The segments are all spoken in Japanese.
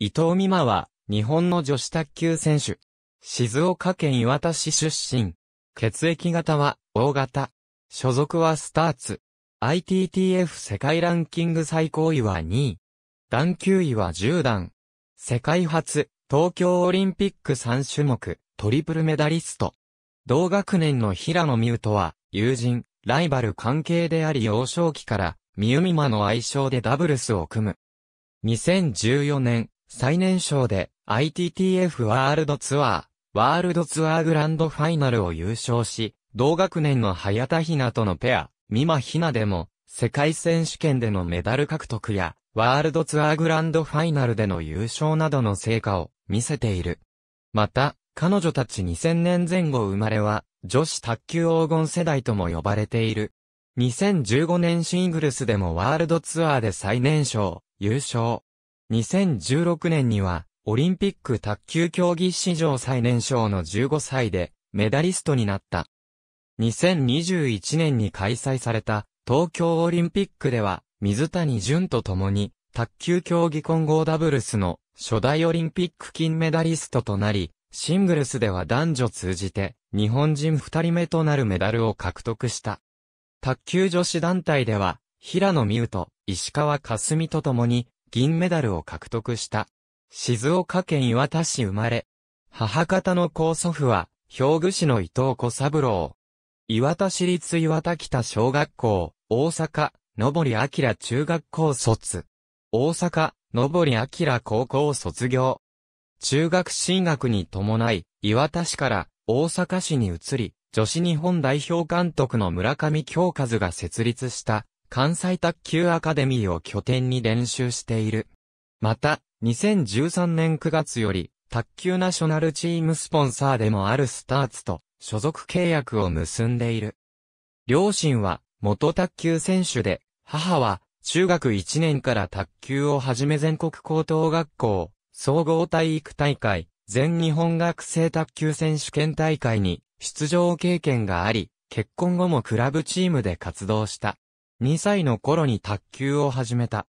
伊藤美誠は、日本の女子卓球選手。静岡県岩田市出身。血液型は、O 型。所属はスターツ。ITTF 世界ランキング最高位は2位。段級位は10段。世界初、東京オリンピック3種目、トリプルメダリスト。同学年の平野美宇とは、友人、ライバル関係であり幼少期から、美宇美馬の愛称でダブルスを組む。2014年、最年少で ITTF ワールドツアー、ワールドツアーグランドファイナルを優勝し、同学年の早田ひなとのペア、美馬ひなでも、世界選手権でのメダル獲得や、ワールドツアーグランドファイナルでの優勝などの成果を見せている。また、彼女たち2000年前後生まれは、女子卓球黄金世代とも呼ばれている。2015年シングルスでもワールドツアーで最年少、優勝。2016年には、オリンピック卓球競技史上最年少の15歳で、メダリストになった。2021年に開催された、東京オリンピックでは、水谷隼と共に、卓球競技混合ダブルスの初代オリンピック金メダリストとなり、シングルスでは男女通じて日本人二人目となるメダルを獲得した。卓球女子団体では、平野美宇と石川佳純と共に銀メダルを獲得した。静岡県岩田市生まれ。母方の高祖父は、兵具市の伊藤小三郎。岩田市立岩田北小学校、大阪、のぼりあきら中学校卒。大阪、のぼりあきら高校卒業。中学進学に伴い、岩田市から大阪市に移り、女子日本代表監督の村上京和が設立した関西卓球アカデミーを拠点に練習している。また、2013年9月より、卓球ナショナルチームスポンサーでもあるスターツと所属契約を結んでいる。両親は元卓球選手で、母は中学1年から卓球をはじめ全国高等学校、総合体育大会、全日本学生卓球選手権大会に出場経験があり、結婚後もクラブチームで活動した。2歳の頃に卓球を始めた。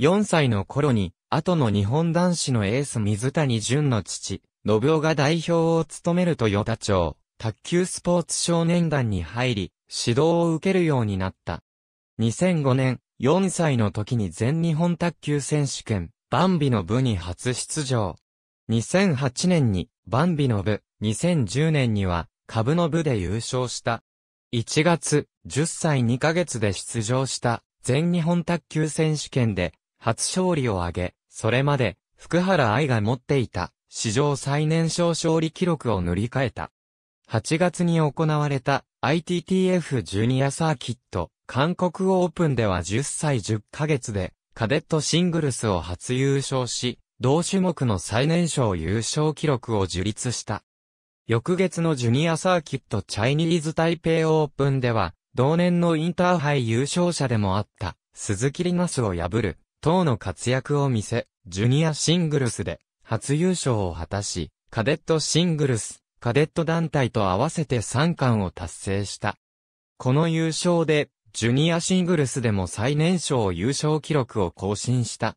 4歳の頃に、後の日本男子のエース水谷淳の父、信夫が代表を務める豊田町、卓球スポーツ少年団に入り、指導を受けるようになった。2005年、4歳の時に全日本卓球選手権、バンビの部に初出場。2008年に、バンビの部、2010年には、株の部で優勝した。1月、10歳2ヶ月で出場した全日本卓球選手権で初勝利を挙げ、それまで福原愛が持っていた史上最年少勝利記録を塗り替えた。8月に行われた ITTF ジュニアサーキット韓国オープンでは10歳10ヶ月でカデットシングルスを初優勝し、同種目の最年少優勝記録を樹立した。翌月のジュニアサーキットチャイニーズ台北オープンでは、同年のインターハイ優勝者でもあった、鈴木リナスを破る、等の活躍を見せ、ジュニアシングルスで、初優勝を果たし、カデットシングルス、カデット団体と合わせて3冠を達成した。この優勝で、ジュニアシングルスでも最年少優勝記録を更新した。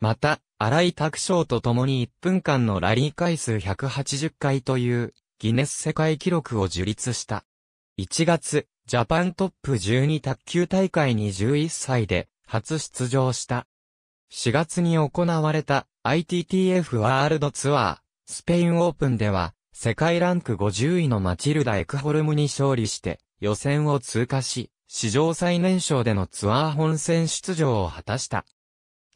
また、荒井拓章と共に1分間のラリー回数180回というギネス世界記録を樹立した。1月、ジャパントップ12卓球大会に11歳で初出場した。4月に行われた ITTF ワールドツアー、スペインオープンでは、世界ランク50位のマチルダ・エクホルムに勝利して、予選を通過し、史上最年少でのツアー本戦出場を果たした。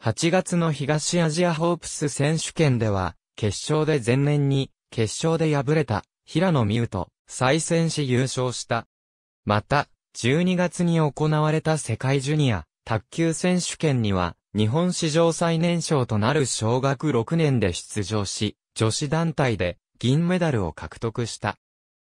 8月の東アジアホープス選手権では、決勝で前年に、決勝で敗れた平野美宇と再戦し優勝した。また、12月に行われた世界ジュニア卓球選手権には、日本史上最年少となる小学6年で出場し、女子団体で銀メダルを獲得した。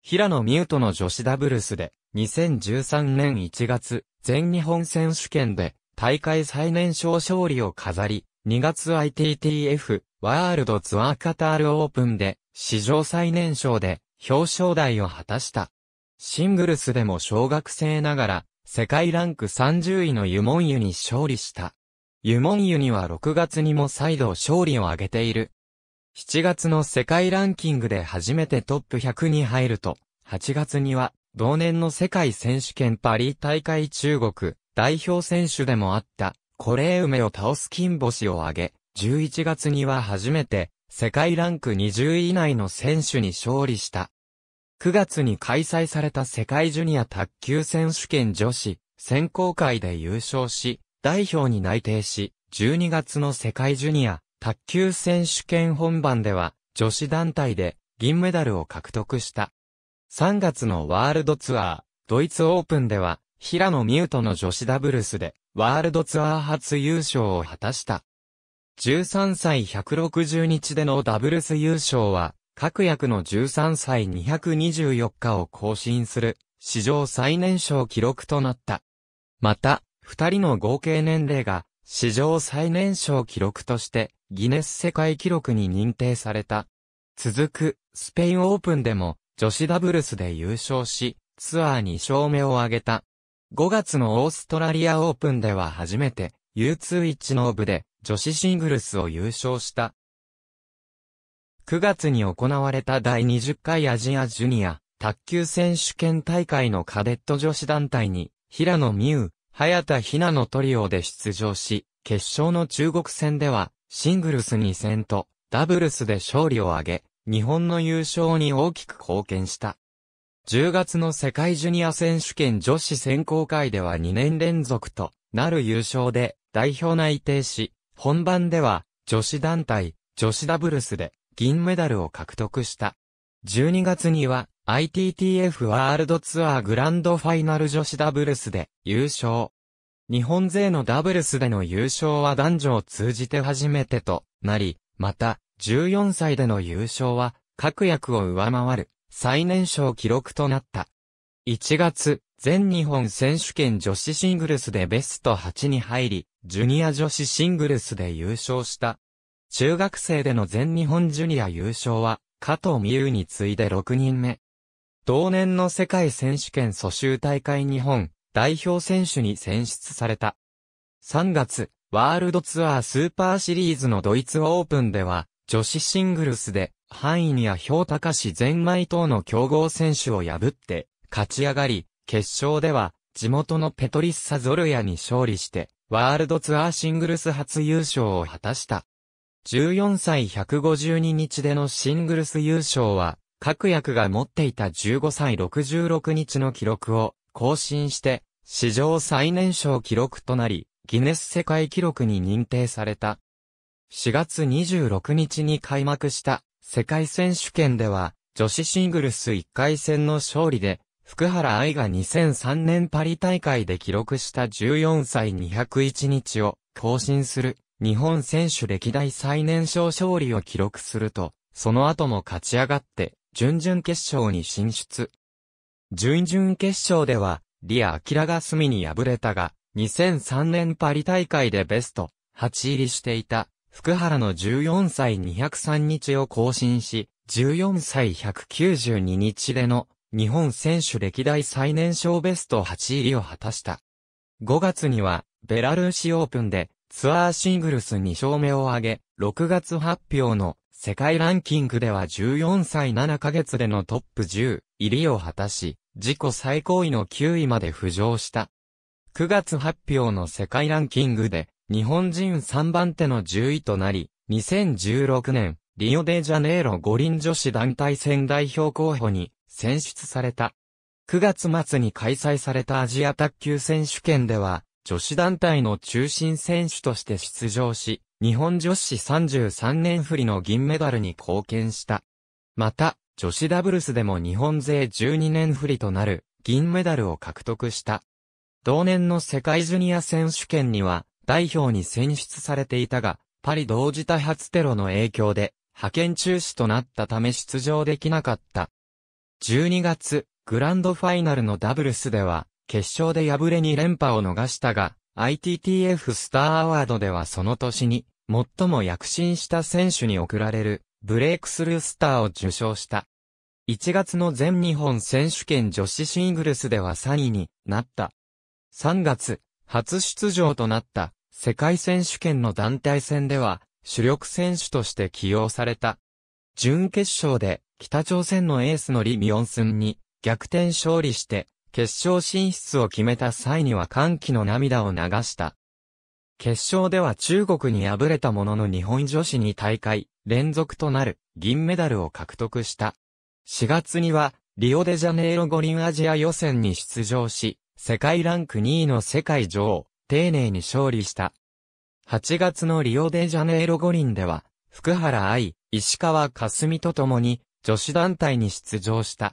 平野美宇との女子ダブルスで、2013年1月、全日本選手権で大会最年少勝利を飾り、2月 ITTF ワールドツアーカタールオープンで史上最年少で表彰台を果たした。シングルスでも小学生ながら、世界ランク30位のユモンユに勝利した。ユモンユには6月にも再度勝利を挙げている。7月の世界ランキングで初めてトップ100に入ると、8月には、同年の世界選手権パリ大会中国代表選手でもあった、コレー梅を倒す金星を挙げ、11月には初めて世界ランク20位以内の選手に勝利した。9月に開催された世界ジュニア卓球選手権女子選考会で優勝し、代表に内定し、12月の世界ジュニア卓球選手権本番では女子団体で銀メダルを獲得した。3月のワールドツアー、ドイツオープンでは平野美宇との女子ダブルスでワールドツアー初優勝を果たした。13歳160日でのダブルス優勝は、各役の13歳224日を更新する、史上最年少記録となった。また、二人の合計年齢が、史上最年少記録として、ギネス世界記録に認定された。続く、スペインオープンでも、女子ダブルスで優勝し、ツアー2勝目を挙げた。5月のオーストラリアオープンでは初めて、U21 の部で女子シングルスを優勝した。9月に行われた第20回アジアジュニア卓球選手権大会のカデット女子団体に、平野美宇、早田ひなのトリオで出場し、決勝の中国戦では、シングルス2戦と、ダブルスで勝利を挙げ、日本の優勝に大きく貢献した。10月の世界ジュニア選手権女子選考会では2年連続となる優勝で代表内定し、本番では、女子団体、女子ダブルスで、銀メダルを獲得した。12月には、ITTF ワールドツアーグランドファイナル女子ダブルスで、優勝。日本勢のダブルスでの優勝は男女を通じて初めてとなり、また、14歳での優勝は、各役を上回る、最年少記録となった。1月、全日本選手権女子シングルスでベスト8に入り、ジュニア女子シングルスで優勝した。中学生での全日本ジュニア優勝は、加藤美優に次いで6人目。同年の世界選手権蘇州大会日本代表選手に選出された。3月、ワールドツアースーパーシリーズのドイツオープンでは、女子シングルスで、範囲や氷高しゼンマイ等の強豪選手を破って、勝ち上がり、決勝では、地元のペトリッサ・ゾルヤに勝利して、ワールドツアーシングルス初優勝を果たした。14歳152日でのシングルス優勝は、各役が持っていた15歳66日の記録を更新して、史上最年少記録となり、ギネス世界記録に認定された。4月26日に開幕した世界選手権では、女子シングルス1回戦の勝利で、福原愛が2003年パリ大会で記録した14歳201日を更新する日本選手歴代最年少勝利を記録すると、その後も勝ち上がって準々決勝に進出。準々決勝では、リア・アキラが隅に敗れたが、2003年パリ大会でベスト8入りしていた福原の14歳203日を更新し、14歳192日での日本選手歴代最年少ベスト8位を果たした。5月には、ベラルーシオープンで、ツアーシングルス2勝目を挙げ、6月発表の世界ランキングでは14歳7ヶ月でのトップ10入りを果たし、自己最高位の9位まで浮上した。9月発表の世界ランキングで、日本人3番手の10位となり、2016年、リオデジャネイロ五輪女子団体戦代表候補に選出された。9月末に開催されたアジア卓球選手権では、女子団体の中心選手として出場し、日本女子33年振りの銀メダルに貢献した。また、女子ダブルスでも日本勢12年振りとなる銀メダルを獲得した。同年の世界ジュニア選手権には代表に選出されていたが、パリ同時多発テロの影響で派遣中止となったため出場できなかった。12月、グランドファイナルのダブルスでは、決勝で敗れに連覇を逃したが、ITTF スターアワードではその年に、最も躍進した選手に贈られる、ブレイクスルースターを受賞した。1月の全日本選手権女子シングルスでは3位になった。3月、初出場となった世界選手権の団体戦では主力選手として起用された。準決勝で北朝鮮のエースのリ・ミョンスンに逆転勝利して、決勝進出を決めた際には歓喜の涙を流した。決勝では中国に敗れたものの日本女子に大会連続となる銀メダルを獲得した。4月にはリオデジャネイロ五輪アジア予選に出場し、世界ランク2位の世界女王、丁寧に勝利した。8月のリオデジャネイロ五輪では、福原愛、石川佳純と共に女子団体に出場した。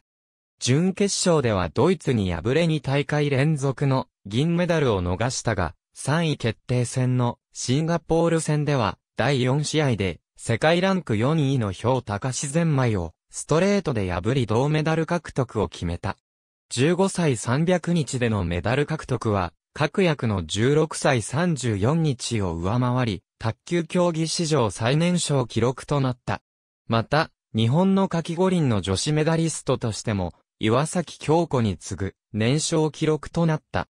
準決勝ではドイツに敗れ2大会連続の銀メダルを逃したが、3位決定戦のシンガポール戦では第4試合で世界ランク4位の氷高志ゼンマイをストレートで破り銅メダル獲得を決めた。15歳300日でのメダル獲得は、各役の16歳34日を上回り、卓球競技史上最年少記録となった。また、日本の夏季五輪の女子メダリストとしても、岩崎京子に次ぐ年少記録となった。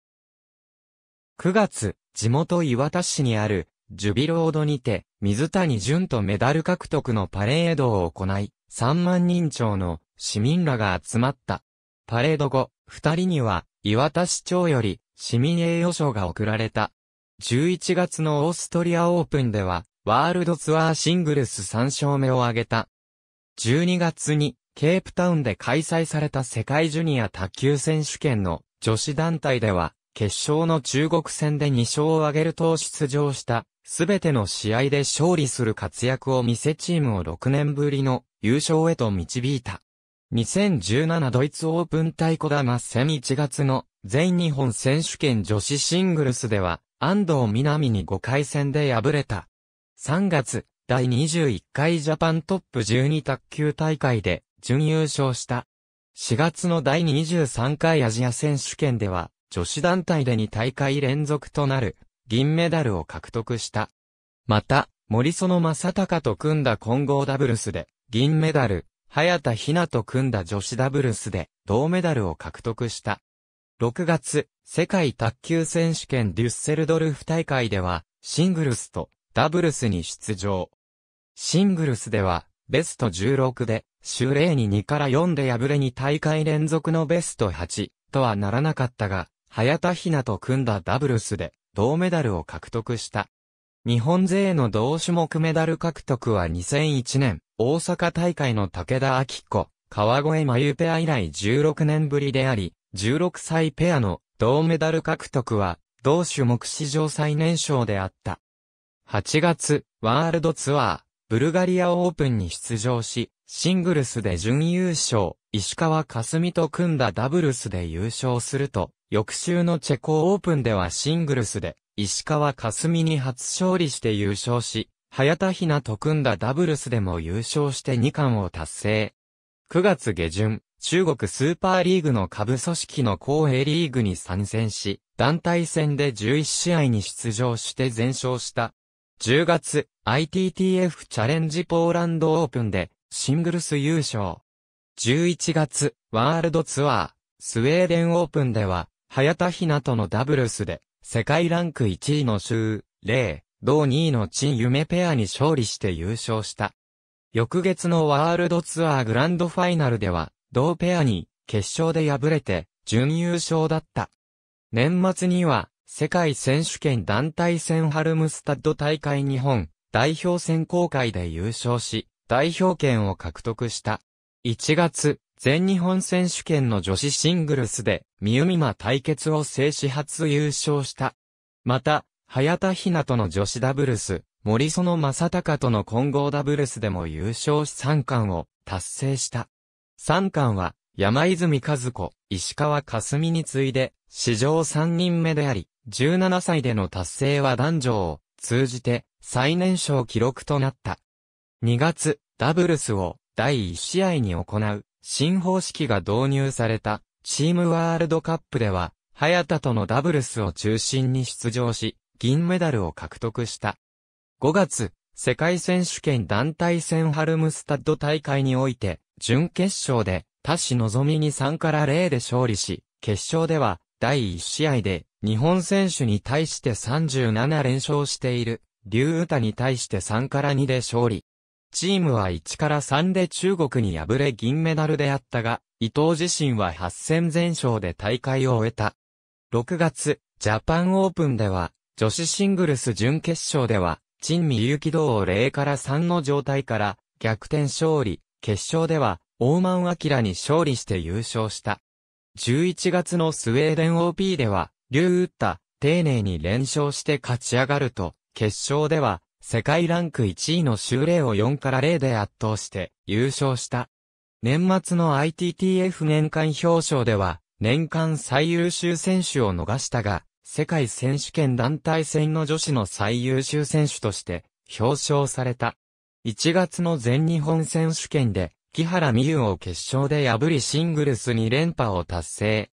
9月、地元岩田市にあるジュビロードにて、水谷淳とメダル獲得のパレードを行い、3万人超の市民らが集まった。パレード後、二人には岩田市長より市民栄誉賞が贈られた。11月のオーストリアオープンでは、ワールドツアーシングルス3勝目を挙げた。12月にケープタウンで開催された世界ジュニア卓球選手権の女子団体では、決勝の中国戦で2勝を挙げると出場した、すべての試合で勝利する活躍を見せチームを6年ぶりの優勝へと導いた。2017ドイツオープン対小玉マ戦1月の全日本選手権女子シングルスでは、安藤美波に5回戦で敗れた。3月、第21回ジャパントップ12卓球大会で準優勝した。4月の第23回アジア選手権では、女子団体で2大会連続となる銀メダルを獲得した。また、森園正隆と組んだ混合ダブルスで銀メダル、早田ひなと組んだ女子ダブルスで銅メダルを獲得した。6月、世界卓球選手権デュッセルドルフ大会では、シングルスとダブルスに出場。シングルスでは、ベスト16で、週0に2から4で敗れに大会連続のベスト8とはならなかったが、早田ひなと組んだダブルスで銅メダルを獲得した。日本勢の同種目メダル獲得は2001年、大阪大会の武田明子、川越真由ペア以来16年ぶりであり、16歳ペアの銅メダル獲得は、同種目史上最年少であった。8月、ワールドツアー、ブルガリアオープンに出場し、シングルスで準優勝、石川佳純と組んだダブルスで優勝すると、翌週のチェコオープンではシングルスで、石川佳純に初勝利して優勝し、早田ひなと組んだダブルスでも優勝して2冠を達成。9月下旬、中国スーパーリーグの下部組織の公平リーグに参戦し、団体戦で11試合に出場して全勝した10月、ITTF チャレンジポーランドオープンで、シングルス優勝。11月、ワールドツアー、スウェーデンオープンでは、早田ひなとのダブルスで、世界ランク1位の周、レ同2位の陳夢ペアに勝利して優勝した。翌月のワールドツアーグランドファイナルでは、同ペアに、決勝で敗れて、準優勝だった。年末には、世界選手権団体戦ハルムスタッド大会日本代表選考会で優勝し、代表権を獲得した。1月、全日本選手権の女子シングルスで、みゆみま対決を制し初優勝した。また、早田ひなとの女子ダブルス、森園正隆との混合ダブルスでも優勝し3冠を達成した。3冠は、山泉和子、石川佳純に次いで、史上3人目であり、17歳での達成は男女を通じて最年少記録となった。2月、ダブルスを第1試合に行う新方式が導入されたチームワールドカップでは、早田とのダブルスを中心に出場し、銀メダルを獲得した。5月、世界選手権団体戦ハルムスタッド大会において、準決勝で田氏望みに3から0で勝利し、決勝では、第1試合で、日本選手に対して37連勝している、竜歌に対して3から2で勝利。チームは1から3で中国に敗れ銀メダルであったが、伊藤自身は8戦全勝で大会を終えた。6月、ジャパンオープンでは、女子シングルス準決勝では、陳美幸道を0から3の状態から、逆転勝利、決勝では、オーマン・アキラに勝利して優勝した。11月のスウェーデン OP では、リュウ・ウッタ、丁寧に連勝して勝ち上がると、決勝では、世界ランク1位のシューレイを4から0で圧倒して優勝した。年末の ITTF 年間表彰では、年間最優秀選手を逃したが、世界選手権団体戦の女子の最優秀選手として表彰された。1月の全日本選手権で木原美優を決勝で破りシングルス2連覇を達成。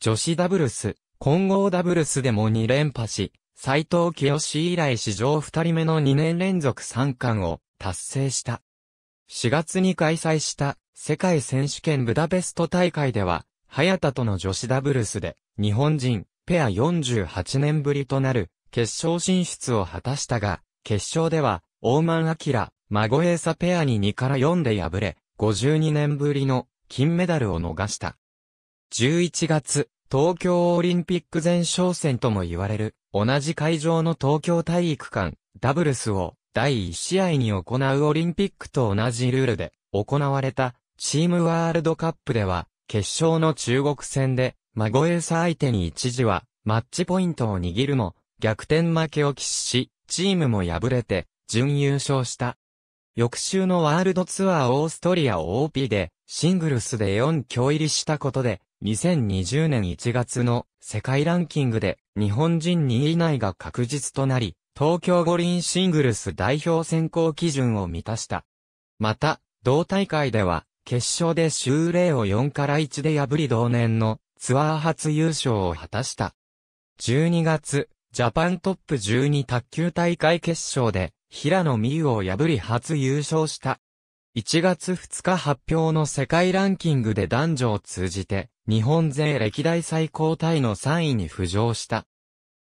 女子ダブルス、混合ダブルスでも2連覇し、斎藤清以来史上2人目の2年連続3冠を達成した。4月に開催した世界選手権ブダペスト大会では、早田との女子ダブルスで日本人ペア48年ぶりとなる決勝進出を果たしたが、決勝では、オーマン・アキラ、孫エーサペアに2から4で敗れ、52年ぶりの金メダルを逃した。11月、東京オリンピック前哨戦とも言われる、同じ会場の東京体育館、ダブルスを第1試合に行うオリンピックと同じルールで行われたチームワールドカップでは、決勝の中国戦で、孫エーサ相手に一時は、マッチポイントを握るも、逆転負けを喫し、チームも敗れて、準優勝した。翌週のワールドツアーオーストリア OP で、シングルスで4強入りしたことで、2020年1月の世界ランキングで日本人2位以内が確実となり、東京五輪シングルス代表選考基準を満たした。また、同大会では、決勝で州例を4から1で破り同年のツアー初優勝を果たした。12月、ジャパントップ12卓球大会決勝で、平野美宇を破り初優勝した。1月2日発表の世界ランキングで男女を通じて、日本勢歴代最高タイの3位に浮上した。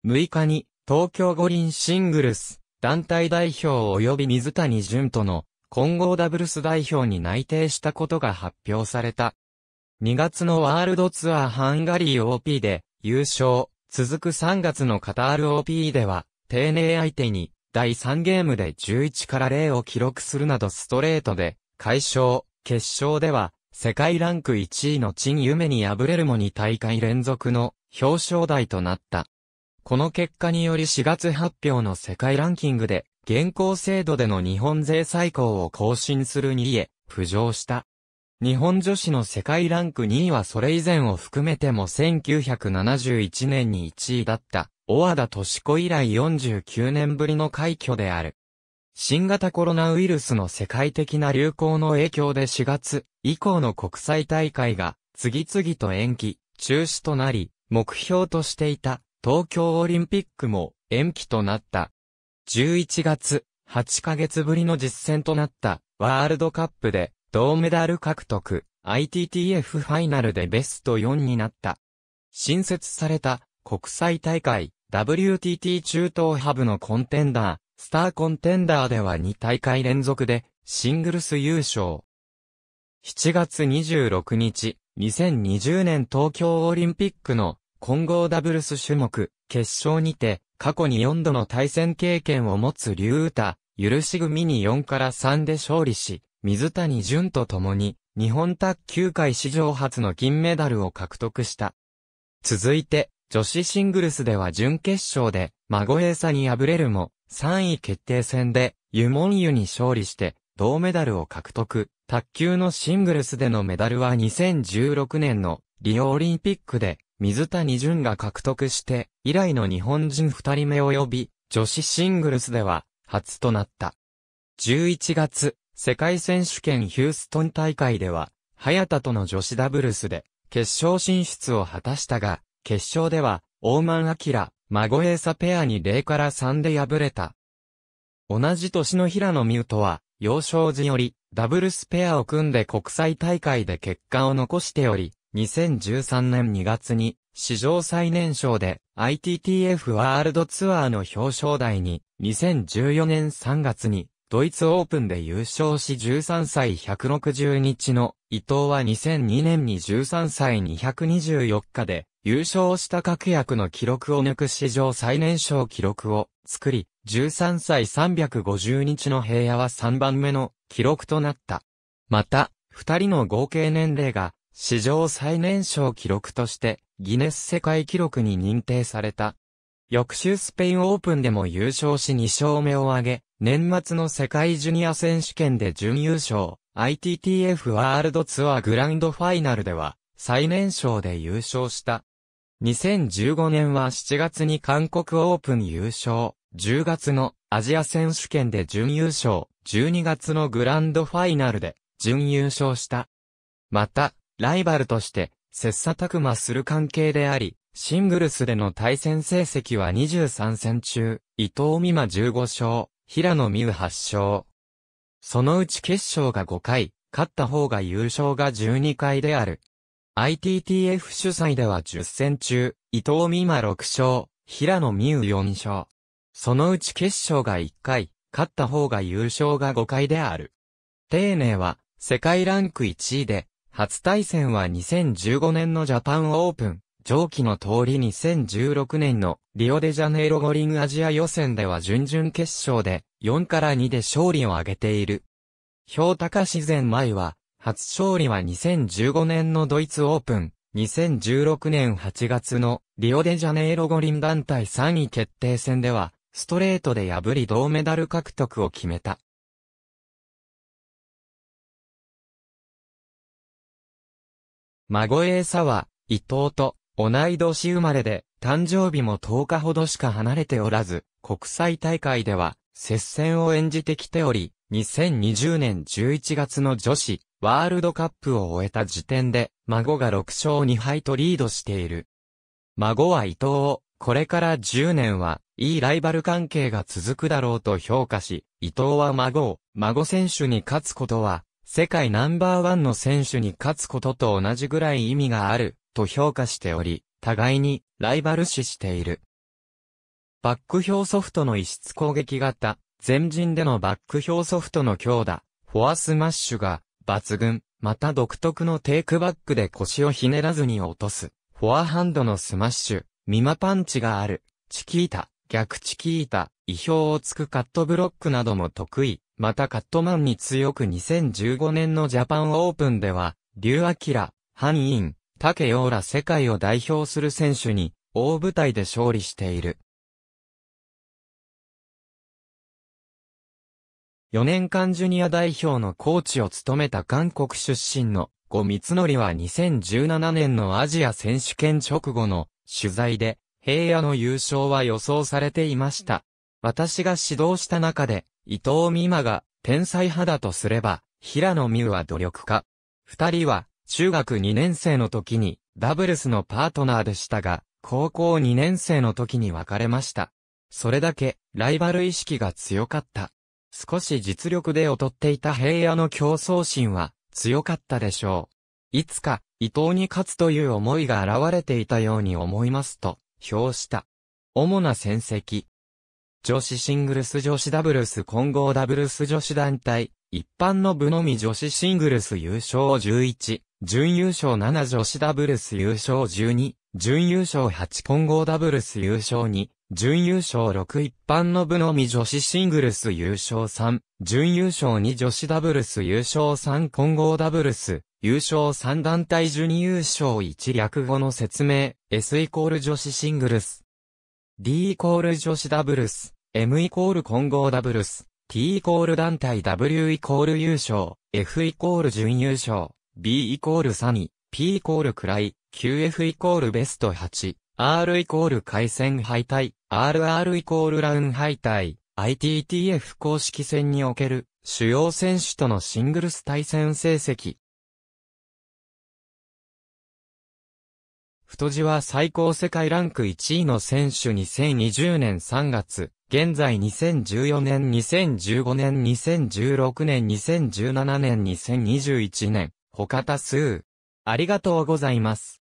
6日に、東京五輪シングルス、団体代表及び水谷隼との混合ダブルス代表に内定したことが発表された。2月のワールドツアーハンガリー OP で優勝、続く3月のカタール OP では、丁寧相手に第3ゲームで11から0を記録するなどストレートで、解消、決勝では、世界ランク1位の陳夢に敗れるも2大会連続の表彰台となった。この結果により4月発表の世界ランキングで、現行制度での日本勢最高を更新する2位へ浮上した。日本女子の世界ランク2位はそれ以前を含めても1971年に1位だった小和田敏子以来49年ぶりの快挙である。新型コロナウイルスの世界的な流行の影響で4月以降の国際大会が次々と延期、中止となり、目標としていた東京オリンピックも延期となった。11月、8ヶ月ぶりの実戦となったワールドカップで銅メダル獲得、ITTF ファイナルでベスト4になった。新設された国際大会 WTT 中東ハブのコンテンダー、スターコンテンダーでは2大会連続でシングルス優勝。7月26日、2020年東京オリンピックの混合ダブルス種目決勝にて過去に4度の対戦経験を持つ竜タ、許し組に4から3で勝利し、水谷淳と共に日本卓球界史上初の金メダルを獲得した。続いて、女子シングルスでは準決勝で、孫エーサに敗れるも、3位決定戦で、ユモンユに勝利して、銅メダルを獲得。卓球のシングルスでのメダルは2016年のリオオリンピックで、水谷隼が獲得して、以来の日本人二人目及び、女子シングルスでは、初となった。11月、世界選手権ヒューストン大会では、早田との女子ダブルスで、決勝進出を果たしたが、決勝では、オーマン・アキラ、孫エーサペアに0から3で敗れた。同じ年の平野美宇とは、幼少時より、ダブルスペアを組んで国際大会で結果を残しており、2013年2月に、史上最年少で ITTF ワールドツアーの表彰台に、2014年3月に、ドイツオープンで優勝し13歳160日の、伊藤は2002年に13歳224日で、優勝した各役の記録を抜く史上最年少記録を作り、13歳350日の平野は3番目の記録となった。また、二人の合計年齢が史上最年少記録としてギネス世界記録に認定された。翌週スペインオープンでも優勝し2勝目を挙げ、年末の世界ジュニア選手権で準優勝、ITTF ワールドツアーグランドファイナルでは最年少で優勝した。2015年は7月に韓国オープン優勝、10月のアジア選手権で準優勝、12月のグランドファイナルで準優勝した。また、ライバルとして切磋琢磨する関係であり、シングルスでの対戦成績は23戦中、伊藤美誠15勝、平野美宇8勝。そのうち決勝が5回、勝った方が優勝が12回である。ITTF 主催では10戦中、伊藤美馬6勝、平野美宇4勝。そのうち決勝が1回、勝った方が優勝が5回である。丁寧は、世界ランク1位で、初対戦は2015年のジャパンオープン、上記の通り2016年のリオデジャネイロ五輪アジア予選では準々決勝で4から2で勝利を挙げている。氷高自然前は初勝利は2015年のドイツオープン、2016年8月のリオデジャネイロ五輪団体3位決定戦では、ストレートで破り銅メダル獲得を決めた。孫エーサは、伊藤と同い年生まれで、誕生日も10日ほどしか離れておらず、国際大会では接戦を演じてきており、2020年11月の女子ワールドカップを終えた時点で、孫が6勝2敗とリードしている。孫は伊藤を、これから10年は、いいライバル関係が続くだろうと評価し、伊藤は孫を、孫選手に勝つことは、世界ナンバーワンの選手に勝つことと同じぐらい意味がある、と評価しており、互いに、ライバル視している。バック表ソフトの異質攻撃型、前陣でのバック表ソフトの強打、フォアスマッシュが、抜群、また独特のテイクバックで腰をひねらずに落とす、フォアハンドのスマッシュ、ミマパンチがある、チキータ、逆チキータ、意表をつくカットブロックなども得意、またカットマンに強く2015年のジャパンオープンでは、リュアキラ、ハイン、タケヨーラ世界を代表する選手に、大舞台で勝利している。4年間ジュニア代表のコーチを務めた韓国出身のツノ則は2017年のアジア選手権直後の取材で、平野の優勝は予想されていました。私が指導した中で、伊藤美誠が天才派だとすれば、平野美宇は努力家。二人は中学2年生の時にダブルスのパートナーでしたが、高校2年生の時に別れました。それだけライバル意識が強かった。少し実力で劣っていた平野の競争心は強かったでしょう。いつか伊藤に勝つという思いが現れていたように思いますと評した。主な戦績。女子シングルス女子ダブルス混合ダブルス女子団体、一般の部のみ女子シングルス優勝11、準優勝7女子ダブルス優勝12、準優勝8混合ダブルス優勝2、準優勝6一般の部のみ女子シングルス優勝3、準優勝2女子ダブルス優勝3混合ダブルス、優勝3団体準優勝1略語の説明、S イコール女子シングルス、D イコール女子ダブルス、M イコール混合ダブルス、T イコール団体 W イコール優勝、F イコール準優勝、B イコールサ位、P イコールい QF イコールベスト8。R イコール回線敗退、RR イコールラウン敗退、ITTF 公式戦における主要選手とのシングルス対戦成績。太字は最高世界ランク1位の選手2020年3月、現在2014年、2015年、2016年、2017年、2021年、他多数。ありがとうございます。